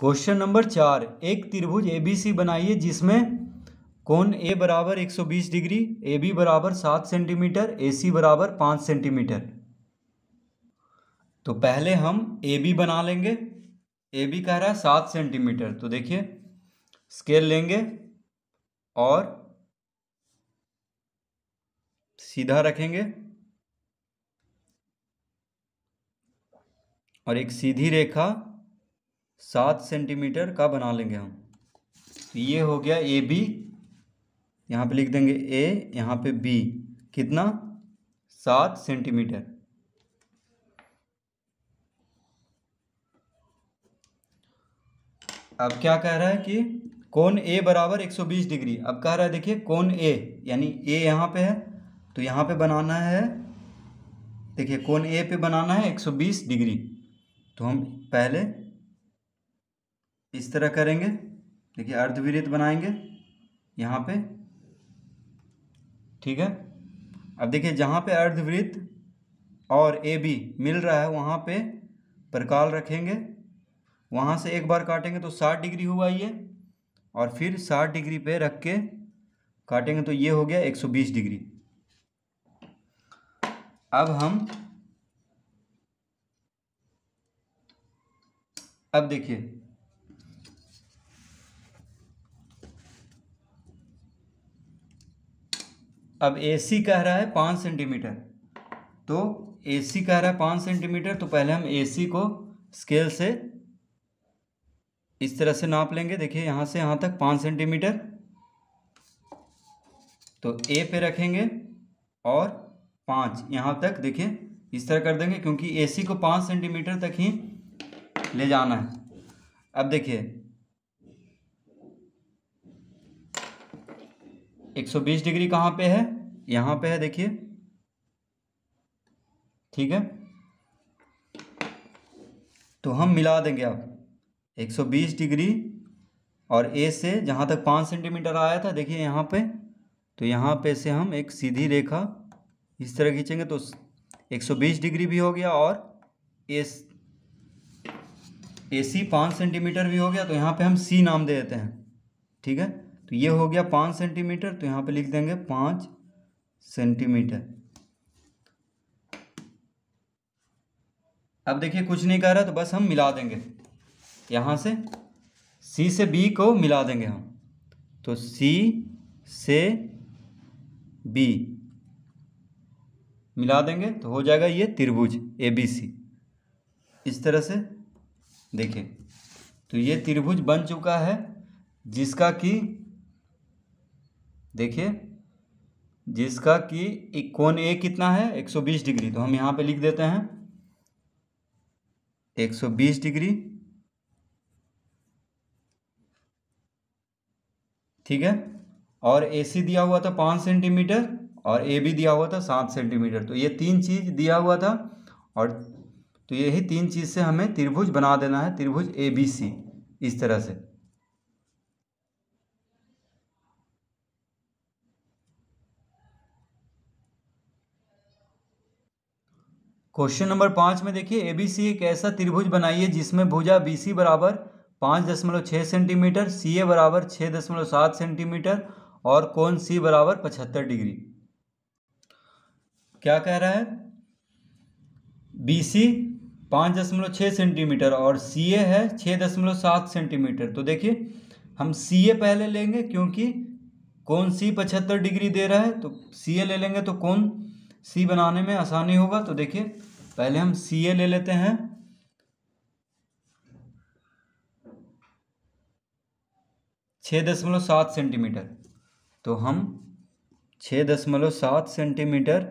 question number चार एक त्रिभुज ए बी सी बनाइए जिसमें कोण ए बराबर 120 डिग्री ए बी बराबर सात सेंटीमीटर ए सी बराबर पाँच सेंटीमीटर तो पहले हम ए बी बना लेंगे ए बी कह रहा है सात सेंटीमीटर तो देखिए स्केल लेंगे और सीधा रखेंगे और एक सीधी रेखा सात सेंटीमीटर का बना लेंगे हम ये हो गया ए बी यहाँ पे लिख देंगे ए यहाँ पे बी कितना सात सेंटीमीटर अब क्या कह रहा है कि कोण ए बराबर 120 डिग्री अब कह रहा है देखिए कोण ए यानी ए यहाँ पे है तो यहाँ पे बनाना है देखिए कोण ए पे बनाना है 120 डिग्री तो हम पहले इस तरह करेंगे देखिए अर्धवृत्त बनाएंगे यहाँ पे ठीक है अब देखिए जहाँ पे अर्धवृत्त और ए बी मिल रहा है वहाँ पे प्रकाल रखेंगे वहाँ से एक बार काटेंगे तो साठ डिग्री हुआ ये और फिर साठ डिग्री पे रख के काटेंगे तो ये हो गया एक सौ बीस डिग्री अब हम अब देखिए अब ए सी कह रहा है पाँच सेंटीमीटर तो ए सी कह रहा है पाँच सेंटीमीटर तो पहले हम ए सी को स्केल से इस तरह से नाप लेंगे देखिए यहाँ से यहाँ तक पाँच सेंटीमीटर तो ए पे रखेंगे और पाँच यहाँ तक देखिए इस तरह कर देंगे क्योंकि ए सी को पाँच सेंटीमीटर तक ही ले जाना है अब देखिए 120 डिग्री कहाँ पे है यहाँ पे है देखिए ठीक है तो हम मिला देंगे आप 120 डिग्री और ए से जहाँ तक पाँच सेंटीमीटर आया था देखिए यहाँ पे तो यहाँ पे से हम एक सीधी रेखा इस तरह खींचेंगे तो 120 डिग्री भी हो गया और एस ए सी पाँच सेंटीमीटर भी हो गया तो यहाँ पे हम सी नाम दे देते हैं ठीक है तो ये हो गया पाँच सेंटीमीटर तो यहाँ पे लिख देंगे पाँच सेंटीमीटर अब देखिए कुछ नहीं कह रहा तो बस हम मिला देंगे यहाँ से सी से बी को मिला देंगे हम तो सी से बी मिला देंगे तो हो जाएगा ये त्रिभुज ए बी सी इस तरह से देखिए तो ये त्रिभुज बन चुका है जिसका कि देखिए जिसका कि कोण ए कितना है 120 डिग्री तो हम यहाँ पे लिख देते हैं 120 डिग्री ठीक है और ए सी दिया हुआ था पांच सेंटीमीटर और ए बी दिया हुआ था सात सेंटीमीटर तो ये तीन चीज़ दिया हुआ था और तो यही तीन चीज़ से हमें त्रिभुज बना देना है त्रिभुज ए बी सी इस तरह से क्वेश्चन नंबर पाँच में देखिए ए बी सी एक ऐसा त्रिभुज बनाइए जिसमें भुजा बी सी बराबर पाँच दशमलव छः सेंटीमीटर सी ए बराबर छः दशमलव सात सेंटीमीटर और कोण सी बराबर पचहत्तर डिग्री क्या कह रहा है बी सी पाँच दशमलव छः सेंटीमीटर और सी ए है छः दशमलव सात सेंटीमीटर तो देखिए हम सी ए पहले लेंगे क्योंकि कौन सी पचहत्तर डिग्री दे रहा है तो सी ए ले लेंगे तो कौन सी बनाने में आसानी होगा तो देखिए पहले हम सी ए ले लेते हैं छ दशमलव सात सेंटीमीटर तो हम छ दशमलव सात सेंटीमीटर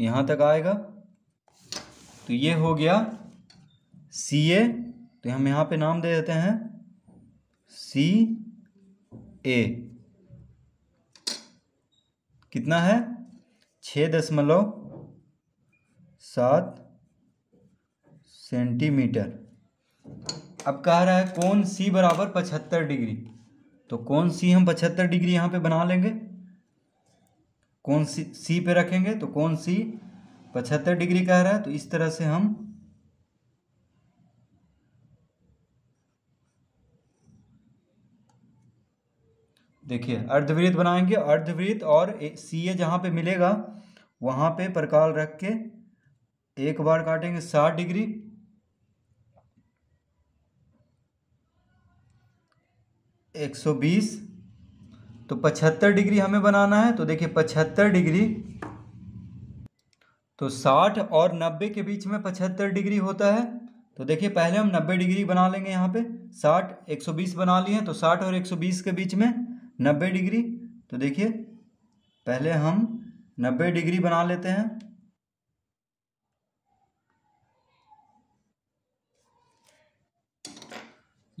यहाँ तक आएगा तो ये हो गया सी ए तो हम यहाँ पे नाम दे देते हैं सी ए कितना है छ दशमलव सात सेंटीमीटर अब कह रहा है कौन सी बराबर पचहत्तर डिग्री तो कौन सी हम पचहत्तर डिग्री यहाँ पे बना लेंगे कौन सी सी पे रखेंगे तो कौन सी पचहत्तर डिग्री का रहा है तो इस तरह से हम देखिए अर्धवृत्त बनाएंगे अर्धवृत्त और सी ए जहाँ पे मिलेगा वहाँ पे प्रकाल रख के एक बार काटेंगे साठ डिग्री एक सौ बीस तो पचहत्तर डिग्री हमें बनाना है तो देखिए पचहत्तर डिग्री तो साठ और नब्बे के बीच में पचहत्तर डिग्री होता है तो देखिए पहले हम नब्बे डिग्री बना लेंगे यहाँ पे साठ एक सौ बीस बना लिए हैं तो साठ और एक सौ बीस के बीच में नब्बे डिग्री तो देखिए पहले हम नब्बे डिग्री बना लेते हैं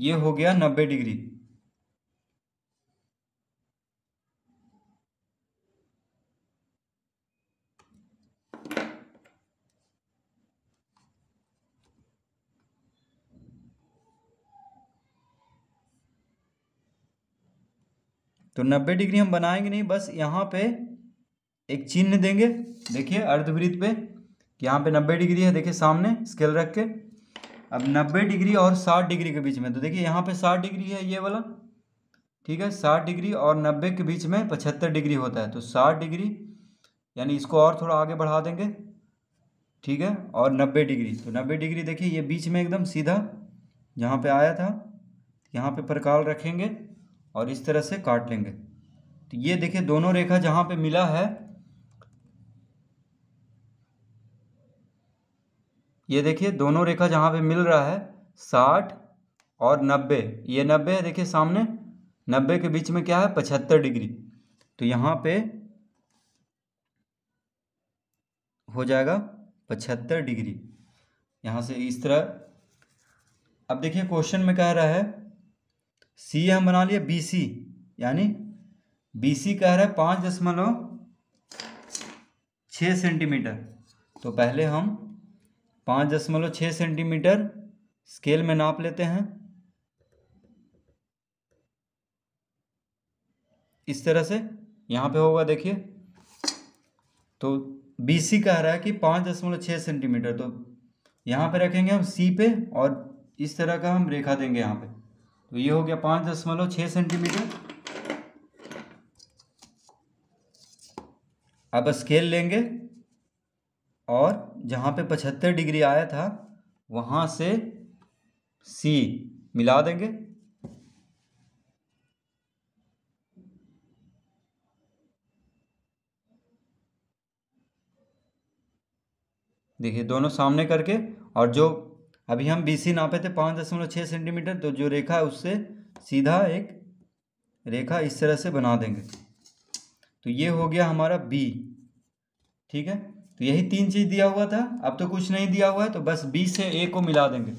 ये हो गया नब्बे डिग्री तो नब्बे डिग्री हम बनाएंगे नहीं बस यहाँ पे एक चिन्ह देंगे देखिए अर्धवृत्त पे यहाँ पे नब्बे डिग्री है देखिए सामने स्केल रख के अब नब्बे डिग्री और साठ डिग्री के बीच में तो देखिए यहाँ पे साठ डिग्री है ये वाला ठीक है साठ डिग्री और नब्बे के बीच में पचहत्तर डिग्री होता है तो साठ डिग्री यानी इसको और थोड़ा आगे बढ़ा देंगे ठीक है और नब्बे डिग्री तो नब्बे डिग्री देखिए ये बीच में एकदम सीधा जहाँ पे आया था यहाँ पे प्रकाल रखेंगे और इस तरह से काट लेंगे तो ये देखिए दोनों रेखा जहाँ पे मिला है ये देखिए दोनों रेखा जहाँ पे मिल रहा है साठ और नब्बे ये नब्बे है देखिए सामने नब्बे के बीच में क्या है पचहत्तर डिग्री तो यहाँ पे हो जाएगा पचहत्तर डिग्री यहाँ से इस तरह अब देखिए क्वेश्चन में कह रहा है सी हम बना लिया बी सी यानी बी सी कह रहा है पाँच दशमलव छः सेंटीमीटर तो पहले हम पाँच दशमलव छः सेंटीमीटर स्केल में नाप लेते हैं इस तरह से यहाँ पे होगा देखिए तो बी सी कह रहा है कि पाँच दशमलव छः सेंटीमीटर तो यहाँ पे रखेंगे हम सी पे और इस तरह का हम रेखा देंगे यहाँ पे तो ये हो गया पाँच दशमलव छः सेंटीमीटर अब स्केल लेंगे और जहाँ पे पचहत्तर डिग्री आया था वहाँ से सी मिला देंगे देखिए दोनों सामने करके और जो अभी हम बी सी नापे थे पाँच दशमलव छः सेंटीमीटर तो जो रेखा है उससे सीधा एक रेखा इस तरह से बना देंगे तो ये हो गया हमारा बी ठीक है तो यही तीन चीज़ दिया हुआ था अब तो कुछ नहीं दिया हुआ है तो बस बी से ए को मिला देंगे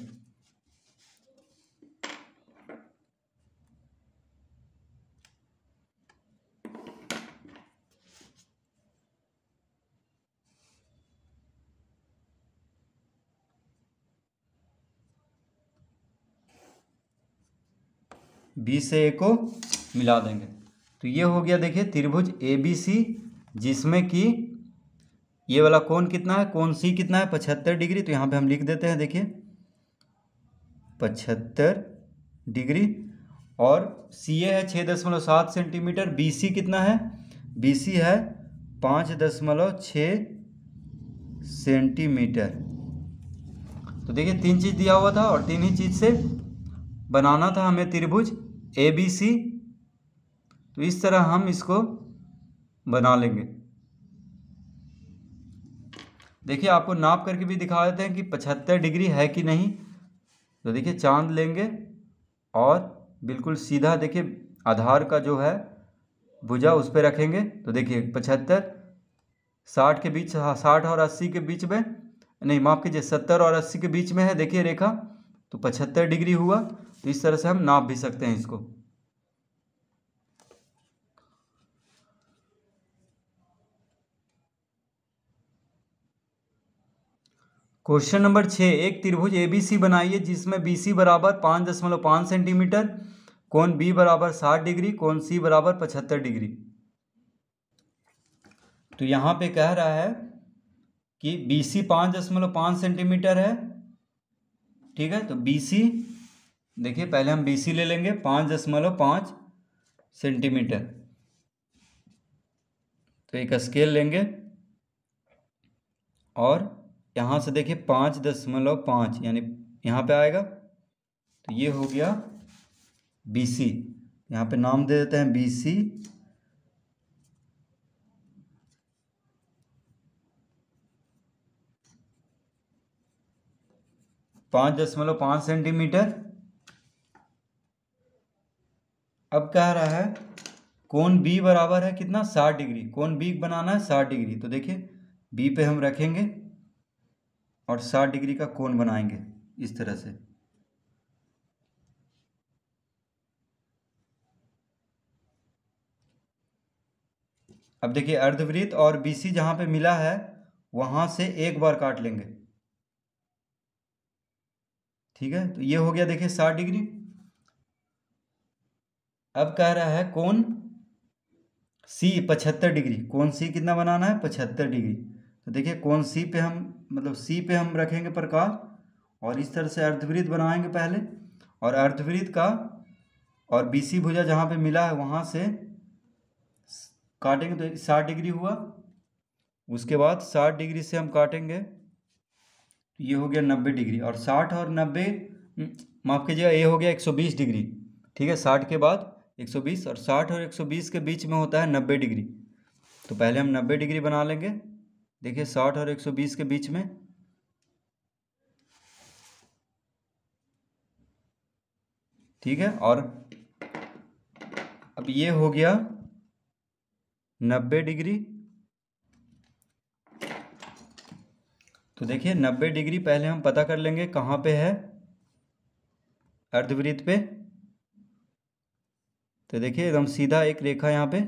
बी से ए को मिला देंगे तो ये हो गया देखिए त्रिभुज ए बी सी जिसमें कि ये वाला कोण कितना है कोण सी कितना है पचहत्तर डिग्री तो यहाँ पे हम लिख देते हैं देखिए पचहत्तर डिग्री और सी ए है छः दशमलव सात सेंटीमीटर बी सी कितना है बी सी है पाँच दशमलव छः सेंटीमीटर तो देखिए तीन चीज़ दिया हुआ था और तीन ही चीज़ से बनाना था हमें त्रिभुज ए बी सी तो इस तरह हम इसको बना लेंगे देखिए आपको नाप करके भी दिखा देते हैं कि पचहत्तर डिग्री है कि नहीं तो देखिए चांद लेंगे और बिल्कुल सीधा देखिए आधार का जो है भुजा उस पर रखेंगे तो देखिए पचहत्तर साठ के बीच साठ और अस्सी के बीच में नहीं माफ़ कीजिए सत्तर और अस्सी के बीच में है देखिए रेखा तो पचहत्तर डिग्री हुआ तो इस तरह से हम नाप भी सकते हैं इसको क्वेश्चन नंबर छः एक त्रिभुज ए बी सी बनाइए जिसमें बी सी बराबर पाँच दशमलव पाँच सेंटीमीटर कोण बी बराबर साठ डिग्री कोण सी बराबर पचहत्तर डिग्री तो यहाँ पे कह रहा है कि बी सी पाँच दशमलव पाँच सेंटीमीटर है ठीक है तो बी सी देखिए पहले हम बीसी ले लेंगे पाँच दशमलव पाँच सेंटीमीटर तो एक स्केल लेंगे और यहाँ से देखिए पाँच दशमलव पाँच यानी यहाँ पे आएगा तो ये हो गया बी सी यहाँ पर नाम दे देते हैं बी सी पाँच दशमलव पाँच सेंटीमीटर अब कह रहा है कोण बी बराबर है कितना साठ डिग्री कोण बी बनाना है साठ डिग्री तो देखिए बी पे हम रखेंगे और साठ डिग्री का कोण बनाएंगे इस तरह से अब देखिए अर्धवृत्त और बीसी जहां पे मिला है वहां से एक बार काट लेंगे ठीक है तो ये हो गया देखिए साठ डिग्री अब कह रहा है कौन सी पचहत्तर डिग्री कौन सी कितना बनाना है पचहत्तर डिग्री तो देखिए कौन सी पे हम मतलब सी पे हम रखेंगे प्रकाश और इस तरह से अर्धवृत्त बनाएंगे पहले और अर्धवृत्त का और बीसी भुजा जहाँ पे मिला है वहाँ से काटेंगे तो साठ डिग्री हुआ उसके बाद साठ डिग्री से हम काटेंगे तो ये हो गया नब्बे डिग्री और साठ और नब्बे हम्म, माफ़ कीजिएगा ये हो गया एक सौ बीस डिग्री ठीक है साठ के बाद 120 और 60 और 120 के बीच में होता है 90 डिग्री तो पहले हम 90 डिग्री बना लेंगे देखिए 60 और 120 के बीच में ठीक है और अब ये हो गया 90 डिग्री तो देखिए 90 डिग्री पहले हम पता कर लेंगे कहाँ पे है अर्धवृत्त पे तो देखिए एकदम सीधा एक रेखा यहाँ पे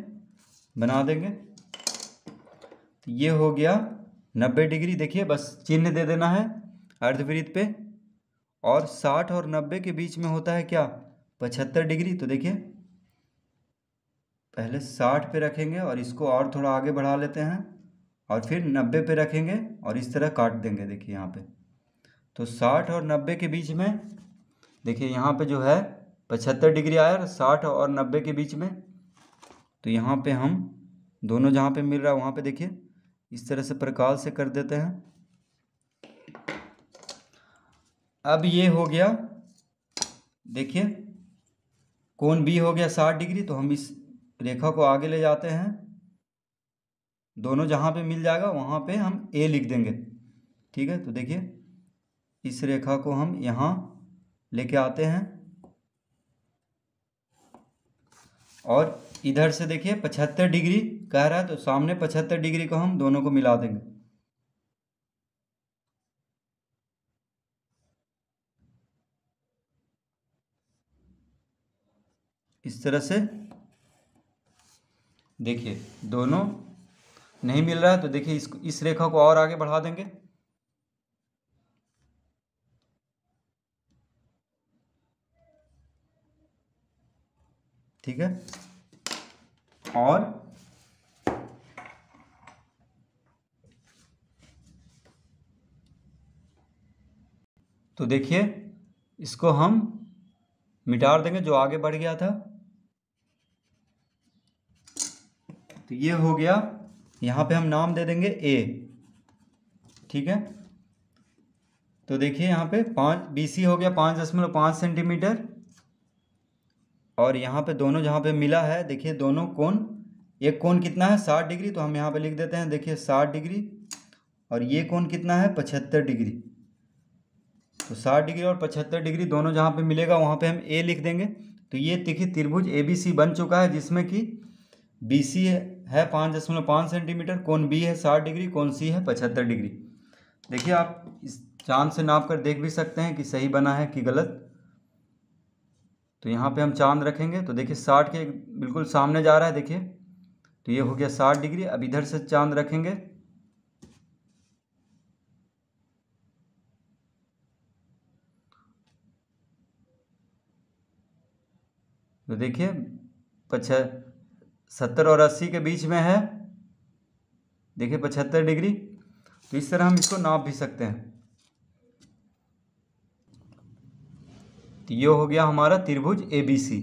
बना देंगे तो ये हो गया नब्बे डिग्री देखिए बस चिन्ह दे देना है अर्धवृत्त पे और साठ और नब्बे के बीच में होता है क्या पचहत्तर डिग्री तो देखिए पहले साठ पे रखेंगे और इसको और थोड़ा आगे बढ़ा लेते हैं और फिर नब्बे पे रखेंगे और इस तरह काट देंगे देखिए यहाँ पे तो साठ और नब्बे के बीच में देखिए यहाँ पे जो है पचहत्तर डिग्री आया और साठ और नब्बे के बीच में तो यहाँ पे हम दोनों जहाँ पे मिल रहा है वहाँ पे देखिए इस तरह से प्रकाल से कर देते हैं अब ये हो गया देखिए कोण बी हो गया साठ डिग्री तो हम इस रेखा को आगे ले जाते हैं दोनों जहाँ पे मिल जाएगा वहाँ पे हम ए लिख देंगे ठीक है तो देखिए इस रेखा को हम यहाँ लेके आते हैं और इधर से देखिए पचहत्तर डिग्री कह रहा है तो सामने पचहत्तर डिग्री को हम दोनों को मिला देंगे इस तरह से देखिए दोनों नहीं मिल रहा है तो देखिए इसको इस रेखा को और आगे बढ़ा देंगे ठीक है और तो देखिए इसको हम मिटार देंगे जो आगे बढ़ गया था तो ये हो गया यहां पे हम नाम दे देंगे ए ठीक है तो देखिए यहां पे पांच बी सी हो गया पांच दशमलव पांच सेंटीमीटर और यहाँ पे दोनों जहाँ पे मिला है देखिए दोनों कोण एक कोण कितना है साठ डिग्री तो हम यहाँ पे लिख देते हैं देखिए साठ डिग्री और ये कोण कितना है पचहत्तर डिग्री तो साठ डिग्री और पचहत्तर डिग्री दोनों जहाँ पे मिलेगा वहाँ पे हम ए लिख देंगे तो ये देखिए त्रिभुज ए बी सी बन चुका है जिसमें कि बी सी है पाँच दशमलव पाँच सेंटीमीटर कौन बी है साठ डिग्री कौन सी है पचहत्तर डिग्री देखिए आप इस चांद से नाप कर देख भी सकते हैं कि सही बना है कि गलत तो यहाँ पे हम चांद रखेंगे तो देखिए साठ के बिल्कुल सामने जा रहा है देखिए तो ये हो गया साठ डिग्री अब इधर से चांद रखेंगे तो देखिए पछ सत्तर और अस्सी के बीच में है देखिए पचहत्तर डिग्री तो इस तरह हम इसको नाप भी सकते हैं तो ये हो गया हमारा त्रिभुज ए बी सी